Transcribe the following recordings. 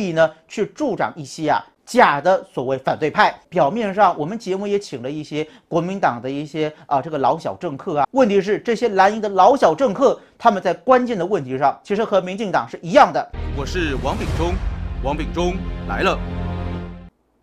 所以呢，去助长一些啊假的所谓反对派。表面上，我们节目也请了一些国民党的一些啊这个老小政客啊。问题是，这些蓝营的老小政客，他们在关键的问题上，其实和民进党是一样的。我是王炳忠，王炳忠来了。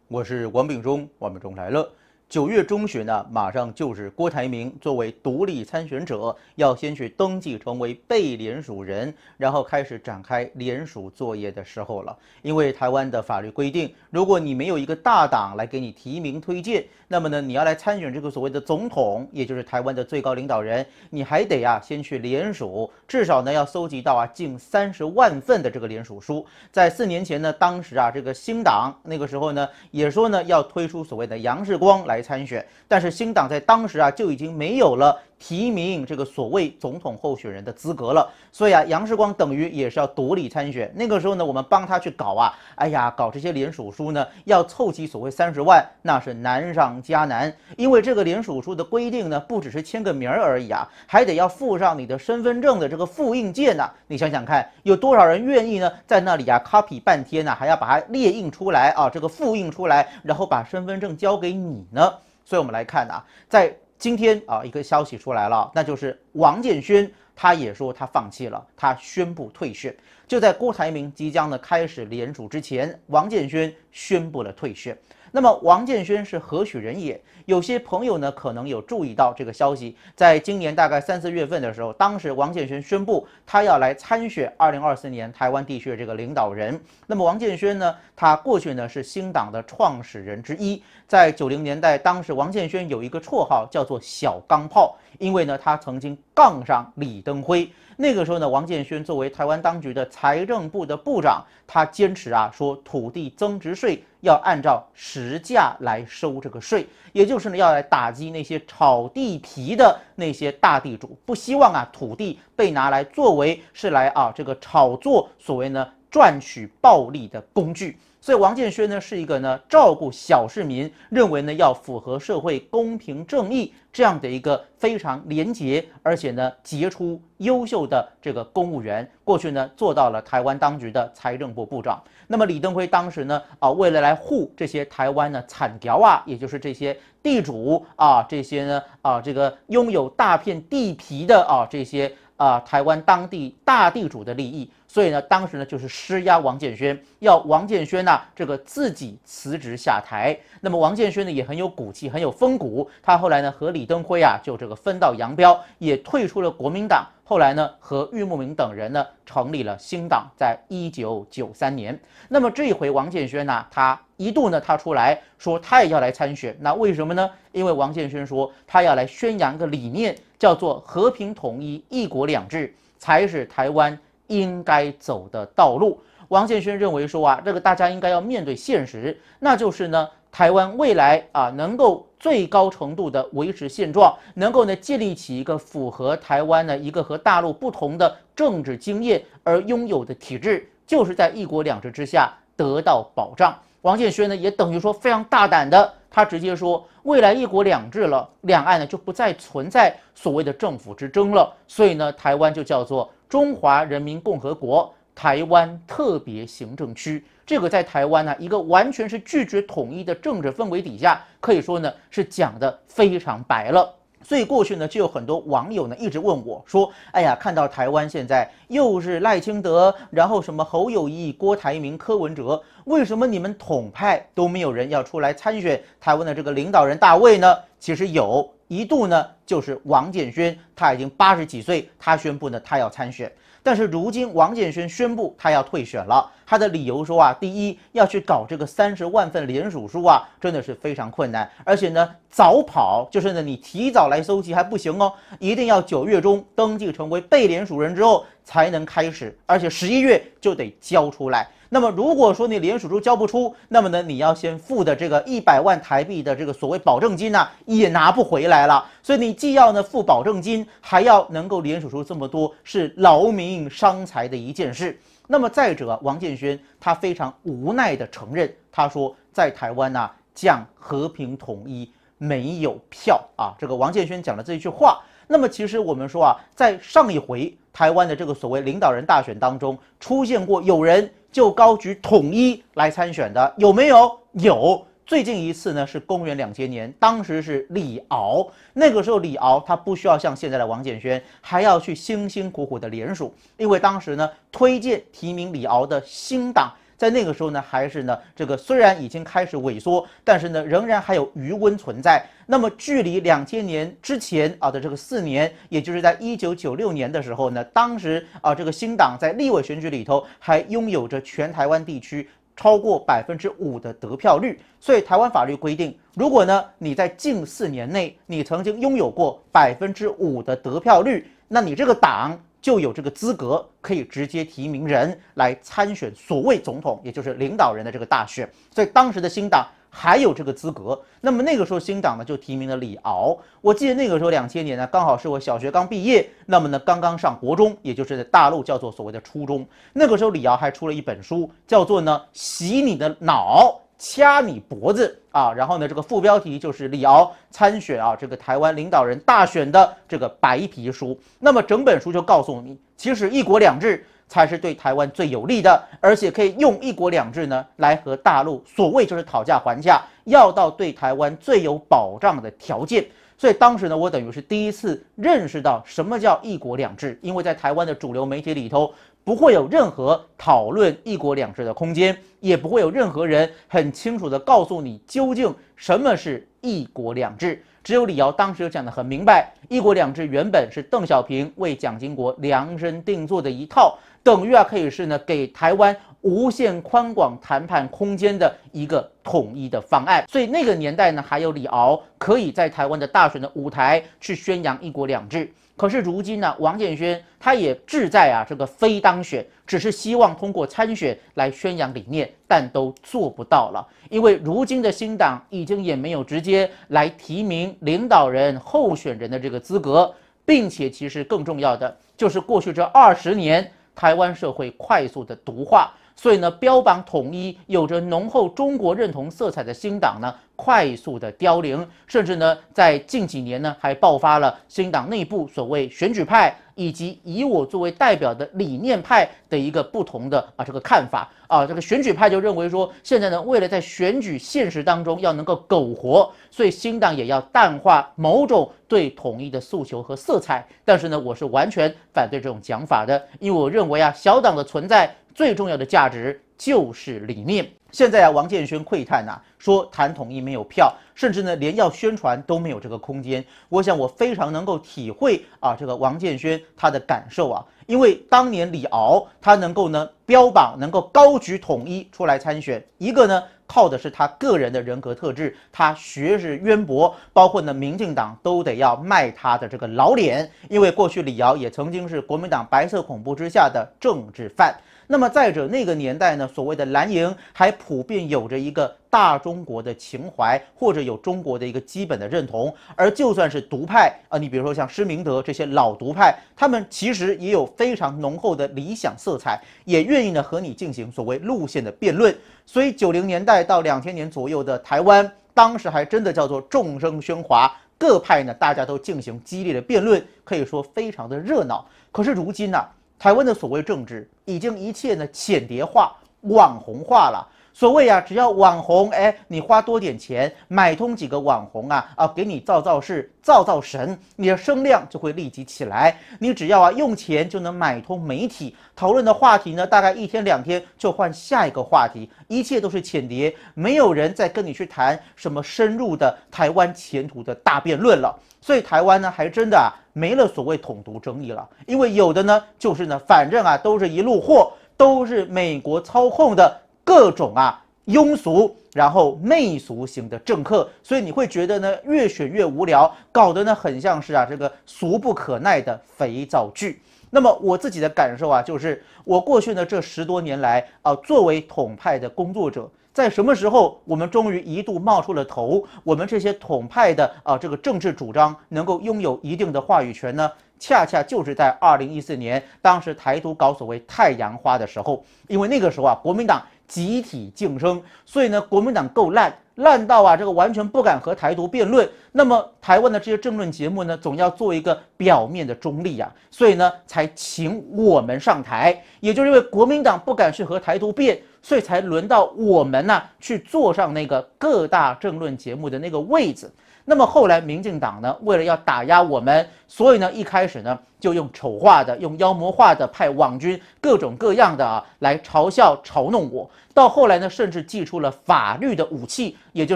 我是王炳忠，王炳忠来了。九月中旬呢，马上就是郭台铭作为独立参选者，要先去登记成为被联署人，然后开始展开联署作业的时候了。因为台湾的法律规定，如果你没有一个大党来给你提名推荐，那么呢，你要来参选这个所谓的总统，也就是台湾的最高领导人，你还得啊，先去联署，至少呢要搜集到啊近三十万份的这个联署书。在四年前呢，当时啊，这个新党那个时候呢，也说呢要推出所谓的杨世光来。来参选，但是新党在当时啊就已经没有了。提名这个所谓总统候选人的资格了，所以啊，杨世光等于也是要独立参选。那个时候呢，我们帮他去搞啊，哎呀，搞这些联署书呢，要凑齐所谓三十万，那是难上加难。因为这个联署书的规定呢，不只是签个名儿而已啊，还得要附上你的身份证的这个复印件呢。你想想看，有多少人愿意呢，在那里啊 copy 半天呢，还要把它列印出来啊，这个复印出来，然后把身份证交给你呢？所以我们来看啊，在。今天啊，一个消息出来了，那就是王建勋他也说他放弃了，他宣布退选。就在郭台铭即将呢开始联署之前，王建勋宣布了退选。那么王建轩是何许人也？有些朋友呢，可能有注意到这个消息。在今年大概三四月份的时候，当时王建轩宣布他要来参选二零二四年台湾地区的这个领导人。那么王建轩呢，他过去呢是新党的创始人之一。在九零年代，当时王建轩有一个绰号叫做“小钢炮”，因为呢他曾经杠上李登辉。那个时候呢，王建轩作为台湾当局的财政部的部长，他坚持啊说土地增值税。要按照实价来收这个税，也就是呢，要来打击那些炒地皮的那些大地主，不希望啊土地被拿来作为是来啊这个炒作所谓呢。赚取暴利的工具，所以王建勋呢是一个呢照顾小市民，认为呢要符合社会公平正义这样的一个非常廉洁而且呢杰出优秀的这个公务员，过去呢做到了台湾当局的财政部部长。那么李登辉当时呢啊为了来护这些台湾的惨条啊，也就是这些地主啊这些呢啊这个拥有大片地皮的啊这些。啊，台湾当地大地主的利益，所以呢，当时呢就是施压王建轩，要王建轩呢这个自己辞职下台。那么王建轩呢也很有骨气，很有风骨，他后来呢和李登辉啊就这个分道扬镳，也退出了国民党。后来呢和郁慕明等人呢成立了新党，在一九九三年。那么这一回王建轩呢，他一度呢他出来说他也要来参选，那为什么呢？因为王建轩说他要来宣扬一个理念。叫做和平统一、一国两制，才是台湾应该走的道路。王建勋认为说啊，这个大家应该要面对现实，那就是呢，台湾未来啊，能够最高程度的维持现状，能够呢建立起一个符合台湾的一个和大陆不同的政治经验而拥有的体制，就是在一国两制之下得到保障。王建轩呢，也等于说非常大胆的，他直接说，未来一国两制了，两岸呢就不再存在所谓的政府之争了。所以呢，台湾就叫做中华人民共和国台湾特别行政区。这个在台湾呢，一个完全是拒绝统一的政治氛围底下，可以说呢是讲的非常白了。所以过去呢，就有很多网友呢一直问我说：“哎呀，看到台湾现在又是赖清德，然后什么侯友谊、郭台铭、柯文哲，为什么你们统派都没有人要出来参选台湾的这个领导人、大位呢？”其实有一度呢，就是王建勋，他已经八十几岁，他宣布呢，他要参选。但是如今，王建勋宣布他要退选了。他的理由说啊，第一要去搞这个三十万份联署书啊，真的是非常困难。而且呢，早跑就是呢，你提早来搜集还不行哦，一定要九月中登记成为被联署人之后才能开始，而且十一月就得交出来。那么如果说你联署书交不出，那么呢，你要先付的这个一百万台币的这个所谓保证金呢，也拿不回来了。所以你既要呢付保证金，还要能够联署出这么多，是劳民伤财的一件事。那么再者，王建勋他非常无奈的承认，他说在台湾呢，讲和平统一没有票啊。这个王建勋讲了这一句话。那么其实我们说啊，在上一回台湾的这个所谓领导人大选当中，出现过有人。就高举统一来参选的有没有？有，最近一次呢是公元两千年，当时是李敖，那个时候李敖他不需要像现在的王建轩，还要去辛辛苦苦的联署，因为当时呢推荐提名李敖的新党。在那个时候呢，还是呢，这个虽然已经开始萎缩，但是呢，仍然还有余温存在。那么，距离两千年之前啊的这个四年，也就是在一九九六年的时候呢，当时啊，这个新党在立委选举里头还拥有着全台湾地区超过百分之五的得票率。所以，台湾法律规定，如果呢你在近四年内你曾经拥有过百分之五的得票率，那你这个党。就有这个资格可以直接提名人来参选所谓总统，也就是领导人的这个大选。所以当时的新党还有这个资格。那么那个时候新党呢就提名了李敖。我记得那个时候两千年呢刚好是我小学刚毕业，那么呢刚刚上国中，也就是在大陆叫做所谓的初中。那个时候李敖还出了一本书，叫做呢洗你的脑。掐你脖子啊！然后呢，这个副标题就是李敖参选啊，这个台湾领导人大选的这个白皮书。那么整本书就告诉你，其实一国两制才是对台湾最有利的，而且可以用一国两制呢来和大陆所谓就是讨价还价，要到对台湾最有保障的条件。所以当时呢，我等于是第一次认识到什么叫一国两制，因为在台湾的主流媒体里头。不会有任何讨论“一国两制”的空间，也不会有任何人很清楚的告诉你究竟什么是“一国两制”。只有李敖当时就讲得很明白，“一国两制”原本是邓小平为蒋经国量身定做的一套，等于啊，可以是呢给台湾无限宽广谈判空间的一个统一的方案。所以那个年代呢，还有李敖可以在台湾的大选的舞台去宣扬“一国两制”。可是如今呢，王建轩他也志在啊，这个非当选，只是希望通过参选来宣扬理念，但都做不到了，因为如今的新党已经也没有直接来提名领导人候选人的这个资格，并且其实更重要的就是过去这二十年台湾社会快速的毒化，所以呢，标榜统一有着浓厚中国认同色彩的新党呢。快速的凋零，甚至呢，在近几年呢，还爆发了新党内部所谓选举派以及以我作为代表的理念派的一个不同的啊这个看法啊，这个选举派就认为说，现在呢，为了在选举现实当中要能够苟活，所以新党也要淡化某种对统一的诉求和色彩。但是呢，我是完全反对这种讲法的，因为我认为啊，小党的存在。最重要的价值就是理念。现在啊，王建勋窥探呐，说谈统一没有票，甚至呢，连要宣传都没有这个空间。我想，我非常能够体会啊，这个王建勋他的感受啊，因为当年李敖他能够呢标榜，能够高举统一出来参选，一个呢，靠的是他个人的人格特质，他学识渊博，包括呢，民进党都得要卖他的这个老脸，因为过去李敖也曾经是国民党白色恐怖之下的政治犯。那么再者，那个年代呢，所谓的蓝营还普遍有着一个大中国的情怀，或者有中国的一个基本的认同。而就算是独派啊，你比如说像施明德这些老独派，他们其实也有非常浓厚的理想色彩，也愿意呢和你进行所谓路线的辩论。所以九零年代到两千年左右的台湾，当时还真的叫做众声喧哗，各派呢大家都进行激烈的辩论，可以说非常的热闹。可是如今呢？台湾的所谓政治，已经一切呢浅碟化、网红化了。所谓啊，只要网红，哎，你花多点钱买通几个网红啊，啊，给你造造势、造造神，你的声量就会立即起来。你只要啊用钱就能买通媒体，讨论的话题呢，大概一天两天就换下一个话题，一切都是浅碟，没有人再跟你去谈什么深入的台湾前途的大辩论了。所以台湾呢，还真的啊、没了所谓统独争议了，因为有的呢，就是呢，反正啊，都是一路货，都是美国操控的。各种啊庸俗，然后媚俗型的政客，所以你会觉得呢越选越无聊，搞得呢很像是啊这个俗不可耐的肥皂剧。那么我自己的感受啊，就是我过去呢这十多年来啊，作为统派的工作者，在什么时候我们终于一度冒出了头，我们这些统派的啊这个政治主张能够拥有一定的话语权呢？恰恰就是在二零一四年，当时台独搞所谓太阳花的时候，因为那个时候啊国民党。集体晋升，所以呢，国民党够烂，烂到啊，这个完全不敢和台独辩论。那么，台湾的这些政论节目呢，总要做一个表面的中立啊，所以呢，才请我们上台。也就是因为国民党不敢去和台独辩，所以才轮到我们呢，去坐上那个各大政论节目的那个位子。那么后来，民进党呢，为了要打压我们，所以呢，一开始呢，就用丑化的、用妖魔化的派网军各种各样的啊，来嘲笑、嘲弄我。到后来呢，甚至祭出了法律的武器，也就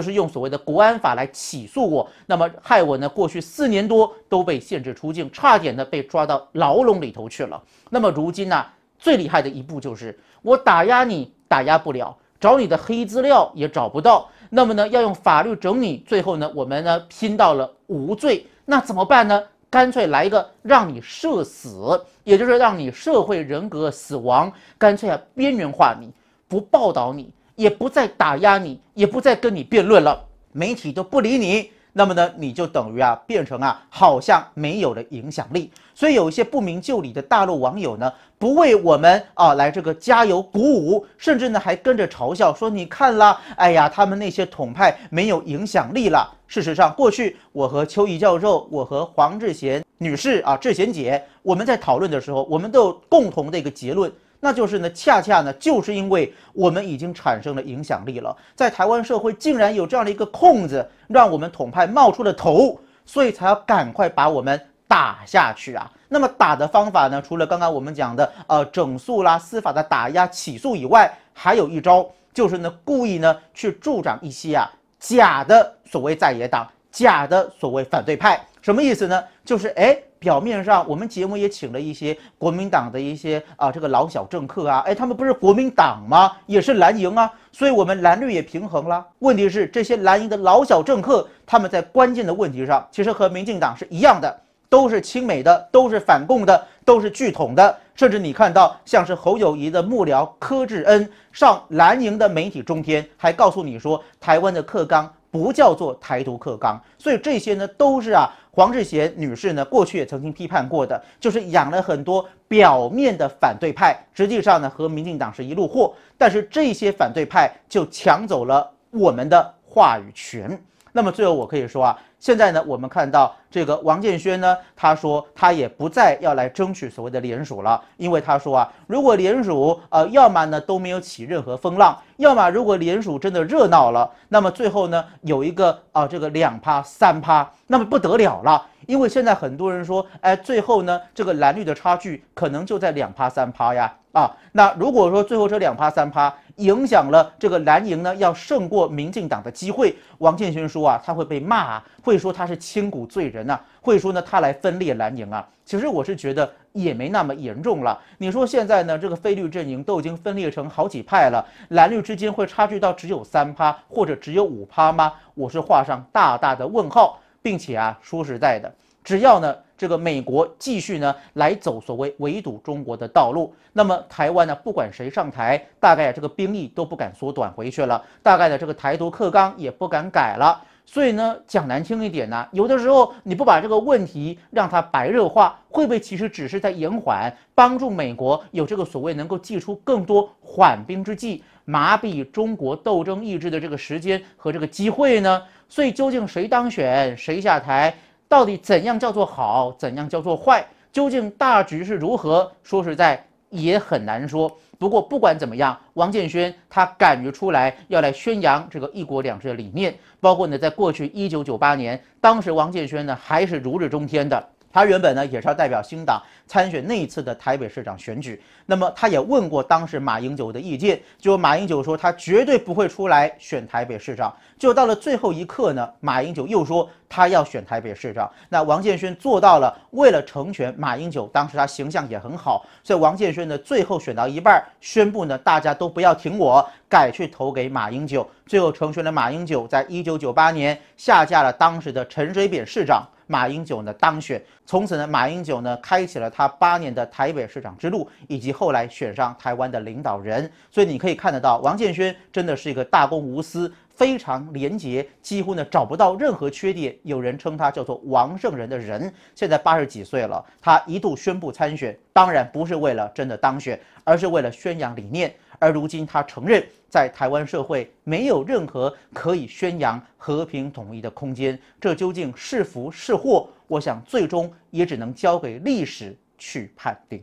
是用所谓的国安法来起诉我。那么害我呢，过去四年多都被限制出境，差点呢被抓到牢笼里头去了。那么如今呢，最厉害的一步就是我打压你，打压不了，找你的黑资料也找不到。那么呢，要用法律整你。最后呢，我们呢拼到了无罪，那怎么办呢？干脆来一个让你社死，也就是让你社会人格死亡，干脆啊边缘化你，不报道你，也不再打压你，也不再跟你辩论了，媒体都不理你。那么呢，你就等于啊，变成啊，好像没有了影响力。所以有一些不明就里的大陆网友呢，不为我们啊来这个加油鼓舞，甚至呢还跟着嘲笑说：“你看了，哎呀，他们那些统派没有影响力了。”事实上，过去我和邱毅教授，我和黄志贤女士啊，志贤姐，我们在讨论的时候，我们都有共同的一个结论。那就是呢，恰恰呢，就是因为我们已经产生了影响力了，在台湾社会竟然有这样的一个空子，让我们统派冒出了头，所以才要赶快把我们打下去啊！那么打的方法呢，除了刚刚我们讲的呃整肃啦、司法的打压、起诉以外，还有一招，就是呢故意呢去助长一些啊假的所谓在野党、假的所谓反对派，什么意思呢？就是哎。表面上，我们节目也请了一些国民党的一些啊，这个老小政客啊，哎，他们不是国民党吗？也是蓝营啊，所以我们蓝绿也平衡了。问题是，这些蓝营的老小政客，他们在关键的问题上，其实和民进党是一样的，都是亲美的，都是反共的，都是拒统的。甚至你看到，像是侯友谊的幕僚柯志恩上蓝营的媒体中天，还告诉你说，台湾的克刚。不叫做台独克刚，所以这些呢都是啊，黄志贤女士呢过去也曾经批判过的，就是养了很多表面的反对派，实际上呢和民进党是一路货，但是这些反对派就抢走了我们的话语权。那么最后我可以说啊，现在呢，我们看到这个王建轩呢，他说他也不再要来争取所谓的联署了，因为他说啊，如果联署呃，要么呢都没有起任何风浪，要么如果联署真的热闹了，那么最后呢有一个啊这个两趴三趴，那么不得了了。因为现在很多人说，哎，最后呢，这个蓝绿的差距可能就在两趴三趴呀，啊，那如果说最后这两趴三趴影响了这个蓝营呢，要胜过民进党的机会，王建勋说啊，他会被骂，会说他是千古罪人呐，会说呢他来分裂蓝营啊。其实我是觉得也没那么严重了。你说现在呢，这个非绿阵营都已经分裂成好几派了，蓝绿之间会差距到只有三趴或者只有五趴吗？我是画上大大的问号。并且啊，说实在的，只要呢这个美国继续呢来走所谓围堵中国的道路，那么台湾呢不管谁上台，大概这个兵力都不敢缩短回去了，大概的这个台独克纲也不敢改了。所以呢讲难听一点呢，有的时候你不把这个问题让它白热化，会不会其实只是在延缓，帮助美国有这个所谓能够祭出更多缓兵之计？麻痹中国斗争意志的这个时间和这个机会呢？所以究竟谁当选，谁下台，到底怎样叫做好，怎样叫做坏，究竟大局是如何？说实在也很难说。不过不管怎么样，王建勋他敢于出来要来宣扬这个“一国两制”的理念，包括呢，在过去一九九八年，当时王建勋呢还是如日中天的。他原本呢也是要代表新党参选那一次的台北市长选举，那么他也问过当时马英九的意见，就马英九说他绝对不会出来选台北市长。就到了最后一刻呢，马英九又说他要选台北市长。那王建勋做到了，为了成全马英九，当时他形象也很好，所以王建勋呢最后选到一半宣布呢，大家都不要挺我，改去投给马英九，最后成全了马英九，在一九九八年下架了当时的陈水扁市长。马英九呢当选，从此呢马英九呢开启了他八年的台北市长之路，以及后来选上台湾的领导人。所以你可以看得到，王建勋真的是一个大公无私、非常廉洁，几乎呢找不到任何缺点。有人称他叫做“王圣人”的人，现在八十几岁了，他一度宣布参选，当然不是为了真的当选，而是为了宣扬理念。而如今，他承认在台湾社会没有任何可以宣扬和平统一的空间，这究竟是福是祸？我想，最终也只能交给历史去判定。